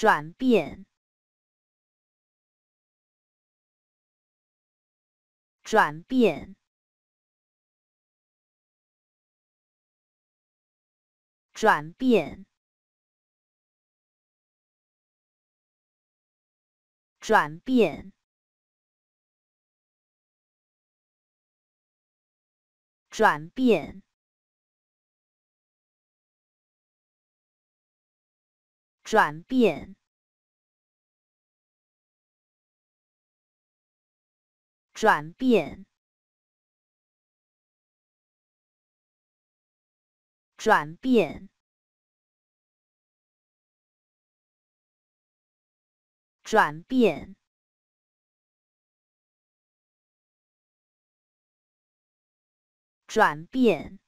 转变，转变，转变，转变，转变。转变，转变，转变，转变，转变。